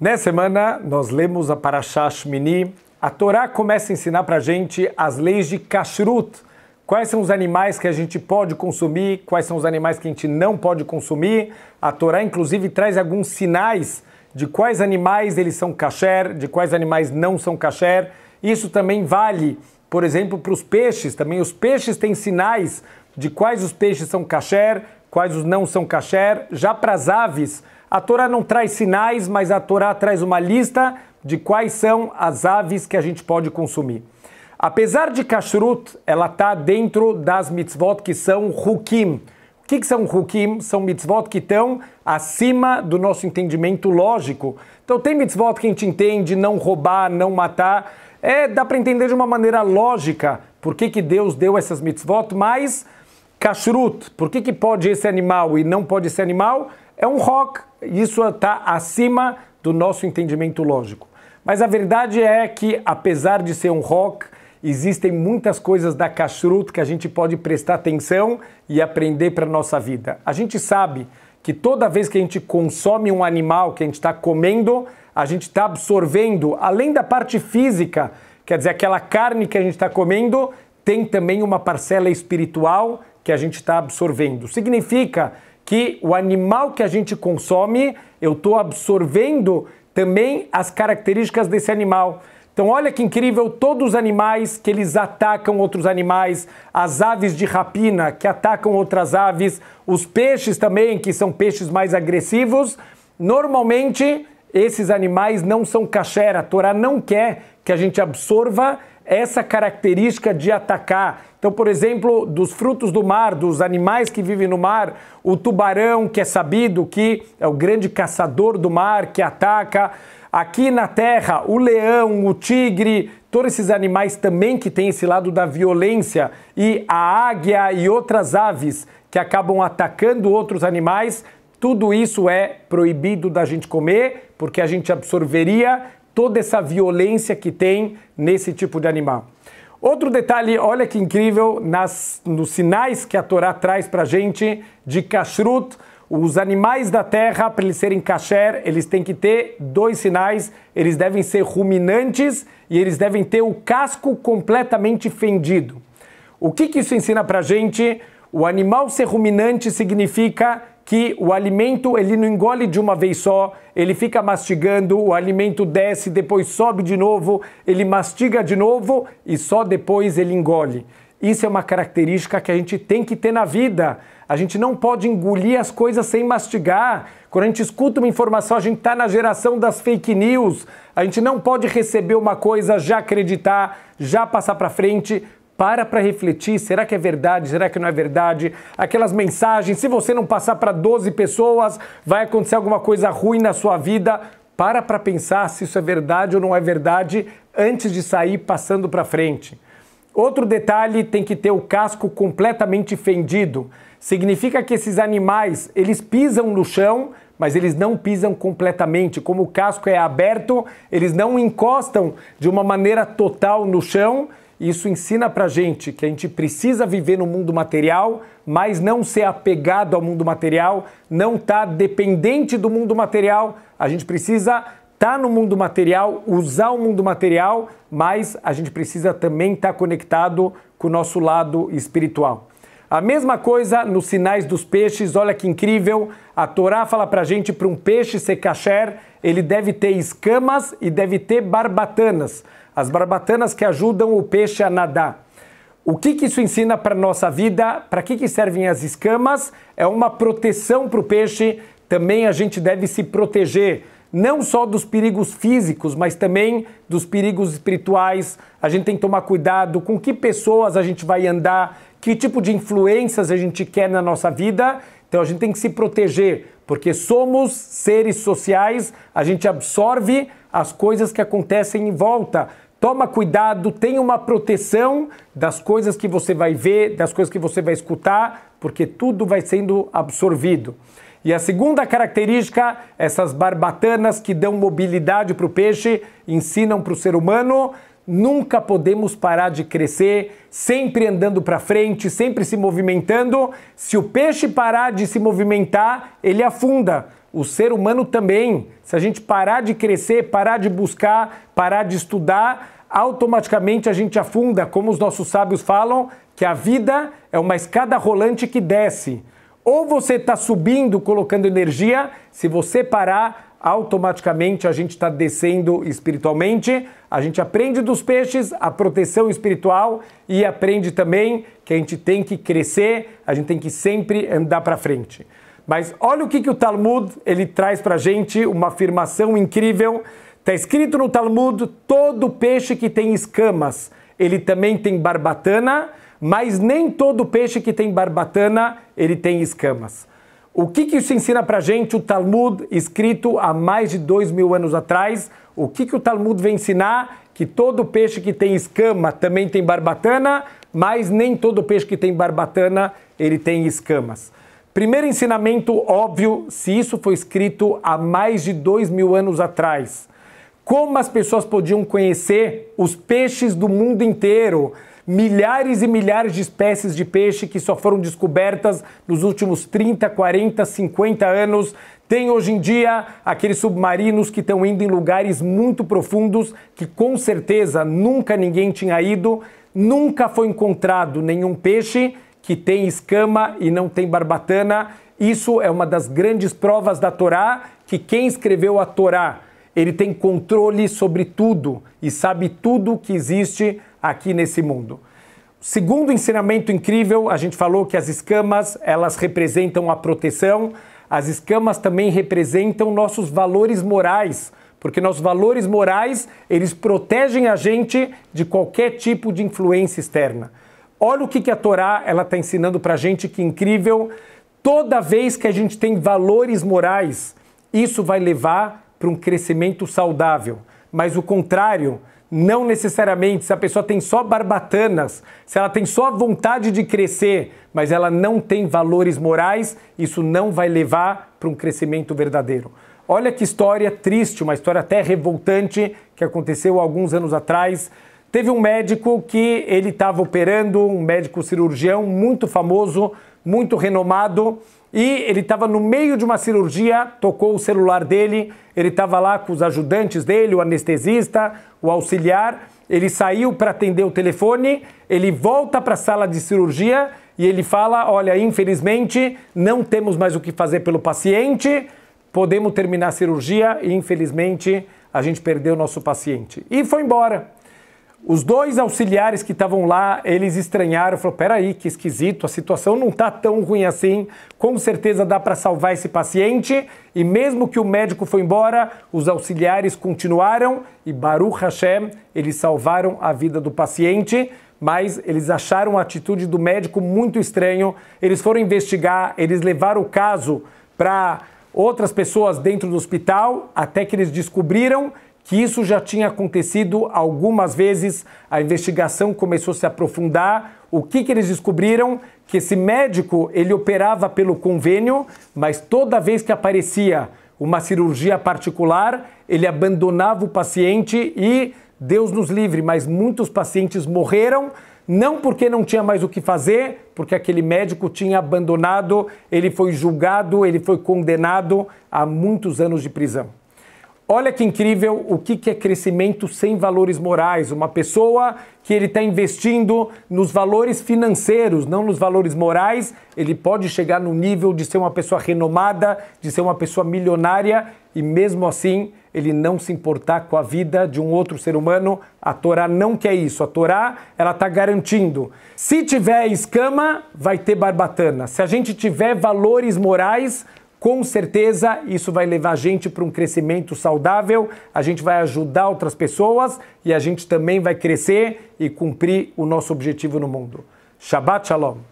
Nessa semana, nós lemos a Parashah Shmini. A Torá começa a ensinar para a gente as leis de Kashrut. Quais são os animais que a gente pode consumir, quais são os animais que a gente não pode consumir. A Torá, inclusive, traz alguns sinais de quais animais eles são kasher, de quais animais não são kasher. Isso também vale, por exemplo, para os peixes. Também os peixes têm sinais de quais os peixes são kasher, quais os não são kasher. Já para as aves, a Torá não traz sinais, mas a Torá traz uma lista de quais são as aves que a gente pode consumir. Apesar de kashrut, ela está dentro das mitzvot que são hukim. O que, que são hukim? São mitzvot que estão acima do nosso entendimento lógico. Então tem mitzvot que a gente entende, não roubar, não matar. É, dá para entender de uma maneira lógica por que, que Deus deu essas mitzvot, mas kashrut, por que, que pode esse animal e não pode esse animal? É um rock, isso está acima do nosso entendimento lógico. Mas a verdade é que, apesar de ser um rock, existem muitas coisas da Kashrut que a gente pode prestar atenção e aprender para a nossa vida. A gente sabe que toda vez que a gente consome um animal, que a gente está comendo, a gente está absorvendo, além da parte física, quer dizer, aquela carne que a gente está comendo, tem também uma parcela espiritual que a gente está absorvendo. Significa que o animal que a gente consome, eu estou absorvendo também as características desse animal. Então, olha que incrível, todos os animais que eles atacam outros animais, as aves de rapina que atacam outras aves, os peixes também, que são peixes mais agressivos, normalmente esses animais não são kasher. A Torá não quer que a gente absorva essa característica de atacar, então, por exemplo, dos frutos do mar, dos animais que vivem no mar, o tubarão, que é sabido que é o grande caçador do mar, que ataca. Aqui na terra, o leão, o tigre, todos esses animais também que têm esse lado da violência, e a águia e outras aves que acabam atacando outros animais, tudo isso é proibido da gente comer, porque a gente absorveria toda essa violência que tem nesse tipo de animal. Outro detalhe, olha que incrível, nas, nos sinais que a Torá traz para a gente de kashrut, os animais da terra, para eles serem kasher, eles têm que ter dois sinais, eles devem ser ruminantes e eles devem ter o casco completamente fendido. O que, que isso ensina para a gente? O animal ser ruminante significa que o alimento ele não engole de uma vez só, ele fica mastigando, o alimento desce, depois sobe de novo, ele mastiga de novo e só depois ele engole. Isso é uma característica que a gente tem que ter na vida. A gente não pode engolir as coisas sem mastigar. Quando a gente escuta uma informação, a gente está na geração das fake news. A gente não pode receber uma coisa, já acreditar, já passar para frente, para para refletir, será que é verdade, será que não é verdade? Aquelas mensagens, se você não passar para 12 pessoas, vai acontecer alguma coisa ruim na sua vida. Para para pensar se isso é verdade ou não é verdade antes de sair passando para frente. Outro detalhe tem que ter o casco completamente fendido. Significa que esses animais, eles pisam no chão, mas eles não pisam completamente. Como o casco é aberto, eles não encostam de uma maneira total no chão isso ensina pra gente que a gente precisa viver no mundo material, mas não ser apegado ao mundo material, não estar tá dependente do mundo material. A gente precisa estar tá no mundo material, usar o mundo material, mas a gente precisa também estar tá conectado com o nosso lado espiritual. A mesma coisa nos sinais dos peixes, olha que incrível. A Torá fala pra gente para um peixe ser kasher, ele deve ter escamas e deve ter barbatanas, as barbatanas que ajudam o peixe a nadar. O que, que isso ensina para a nossa vida? Para que, que servem as escamas? É uma proteção para o peixe. Também a gente deve se proteger, não só dos perigos físicos, mas também dos perigos espirituais. A gente tem que tomar cuidado com que pessoas a gente vai andar, que tipo de influências a gente quer na nossa vida. Então a gente tem que se proteger porque somos seres sociais, a gente absorve as coisas que acontecem em volta. Toma cuidado, tenha uma proteção das coisas que você vai ver, das coisas que você vai escutar, porque tudo vai sendo absorvido. E a segunda característica, essas barbatanas que dão mobilidade para o peixe, ensinam para o ser humano Nunca podemos parar de crescer, sempre andando para frente, sempre se movimentando. Se o peixe parar de se movimentar, ele afunda. O ser humano também. Se a gente parar de crescer, parar de buscar, parar de estudar, automaticamente a gente afunda. Como os nossos sábios falam, que a vida é uma escada rolante que desce. Ou você está subindo, colocando energia, se você parar, automaticamente a gente está descendo espiritualmente. A gente aprende dos peixes a proteção espiritual e aprende também que a gente tem que crescer, a gente tem que sempre andar para frente. Mas olha o que, que o Talmud ele traz para a gente, uma afirmação incrível. Está escrito no Talmud: todo peixe que tem escamas, ele também tem barbatana, mas nem todo peixe que tem barbatana, ele tem escamas. O que, que isso ensina para a gente, o Talmud, escrito há mais de dois mil anos atrás? O que, que o Talmud vem ensinar? Que todo peixe que tem escama também tem barbatana, mas nem todo peixe que tem barbatana ele tem escamas. Primeiro ensinamento óbvio, se isso foi escrito há mais de dois mil anos atrás, como as pessoas podiam conhecer os peixes do mundo inteiro? milhares e milhares de espécies de peixe que só foram descobertas nos últimos 30, 40, 50 anos. Tem hoje em dia aqueles submarinos que estão indo em lugares muito profundos que com certeza nunca ninguém tinha ido, nunca foi encontrado nenhum peixe que tem escama e não tem barbatana. Isso é uma das grandes provas da Torá que quem escreveu a Torá, ele tem controle sobre tudo e sabe tudo que existe aqui nesse mundo. Segundo ensinamento incrível, a gente falou que as escamas, elas representam a proteção, as escamas também representam nossos valores morais, porque nossos valores morais, eles protegem a gente de qualquer tipo de influência externa. Olha o que, a Torá ela está ensinando para a gente, que incrível. Toda vez que a gente tem valores morais, isso vai levar para um crescimento saudável. Mas o contrário, não necessariamente se a pessoa tem só barbatanas, se ela tem só vontade de crescer, mas ela não tem valores morais, isso não vai levar para um crescimento verdadeiro. Olha que história triste, uma história até revoltante que aconteceu alguns anos atrás Teve um médico que ele estava operando, um médico cirurgião muito famoso, muito renomado, e ele estava no meio de uma cirurgia, tocou o celular dele, ele estava lá com os ajudantes dele, o anestesista, o auxiliar, ele saiu para atender o telefone, ele volta para a sala de cirurgia e ele fala: "Olha, infelizmente não temos mais o que fazer pelo paciente, podemos terminar a cirurgia e infelizmente a gente perdeu o nosso paciente". E foi embora. Os dois auxiliares que estavam lá, eles estranharam, falaram: peraí, que esquisito, a situação não está tão ruim assim, com certeza dá para salvar esse paciente. E mesmo que o médico foi embora, os auxiliares continuaram e Baruch Hashem, eles salvaram a vida do paciente. Mas eles acharam a atitude do médico muito estranho. Eles foram investigar, eles levaram o caso para outras pessoas dentro do hospital, até que eles descobriram que isso já tinha acontecido algumas vezes, a investigação começou a se aprofundar. O que, que eles descobriram? Que esse médico ele operava pelo convênio, mas toda vez que aparecia uma cirurgia particular, ele abandonava o paciente e, Deus nos livre, mas muitos pacientes morreram não porque não tinha mais o que fazer, porque aquele médico tinha abandonado, ele foi julgado, ele foi condenado a muitos anos de prisão. Olha que incrível o que, que é crescimento sem valores morais. Uma pessoa que ele está investindo nos valores financeiros, não nos valores morais, ele pode chegar no nível de ser uma pessoa renomada, de ser uma pessoa milionária e mesmo assim ele não se importar com a vida de um outro ser humano. A Torá não quer isso. A Torá ela está garantindo. Se tiver escama, vai ter barbatana. Se a gente tiver valores morais, com certeza, isso vai levar a gente para um crescimento saudável, a gente vai ajudar outras pessoas e a gente também vai crescer e cumprir o nosso objetivo no mundo. Shabbat Shalom.